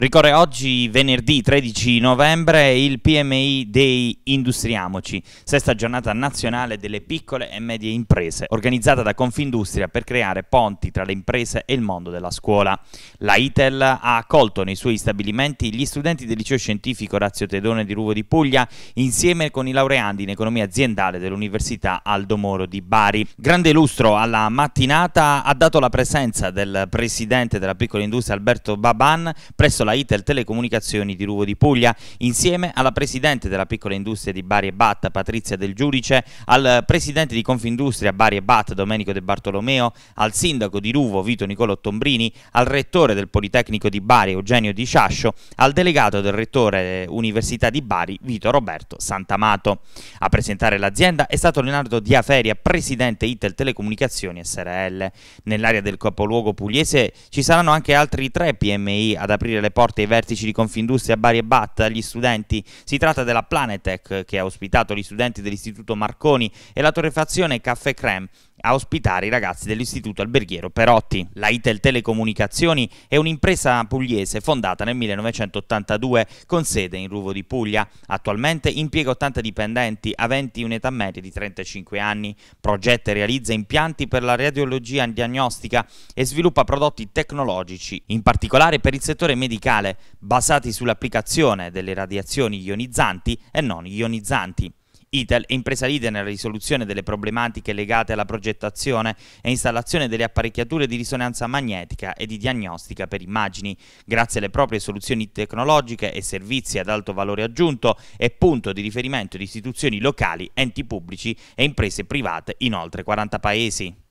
Ricorre oggi venerdì 13 novembre il PMI dei Industriamoci, sesta giornata nazionale delle piccole e medie imprese, organizzata da Confindustria per creare ponti tra le imprese e il mondo della scuola. La ITEL ha accolto nei suoi stabilimenti gli studenti del liceo scientifico Razio Tedone di Ruvo di Puglia insieme con i laureandi in economia aziendale dell'Università Aldo Moro di Bari. Grande lustro alla mattinata ha dato la presenza del presidente della piccola industria Alberto Baban presso la la ITEL Telecomunicazioni di Ruvo di Puglia, insieme alla Presidente della piccola industria di Bari e Bat, Patrizia Del Giudice, al Presidente di Confindustria Bari e Bat, Domenico De Bartolomeo, al Sindaco di Ruvo, Vito Nicolò Tombrini, al Rettore del Politecnico di Bari, Eugenio Di Sciascio, al Delegato del Rettore Università di Bari, Vito Roberto Santamato. A presentare l'azienda è stato Leonardo Diaferia, Presidente ITEL Telecomunicazioni SRL. Nell'area del capoluogo pugliese ci saranno anche altri tre PMI ad aprire le porte porte ai vertici di Confindustria Bari e Bat agli studenti. Si tratta della Planetech che ha ospitato gli studenti dell'Istituto Marconi e la torrefazione Caffè Creme a ospitare i ragazzi dell'Istituto Alberghiero Perotti. La Itel Telecomunicazioni è un'impresa pugliese fondata nel 1982 con sede in Ruvo di Puglia. Attualmente impiega 80 dipendenti aventi un'età media di 35 anni. Progetta e realizza impianti per la radiologia diagnostica e sviluppa prodotti tecnologici, in particolare per il settore medicale radicale basati sull'applicazione delle radiazioni ionizzanti e non ionizzanti. ITEL è impresa leader nella risoluzione delle problematiche legate alla progettazione e installazione delle apparecchiature di risonanza magnetica e di diagnostica per immagini. Grazie alle proprie soluzioni tecnologiche e servizi ad alto valore aggiunto è punto di riferimento di istituzioni locali, enti pubblici e imprese private in oltre 40 paesi.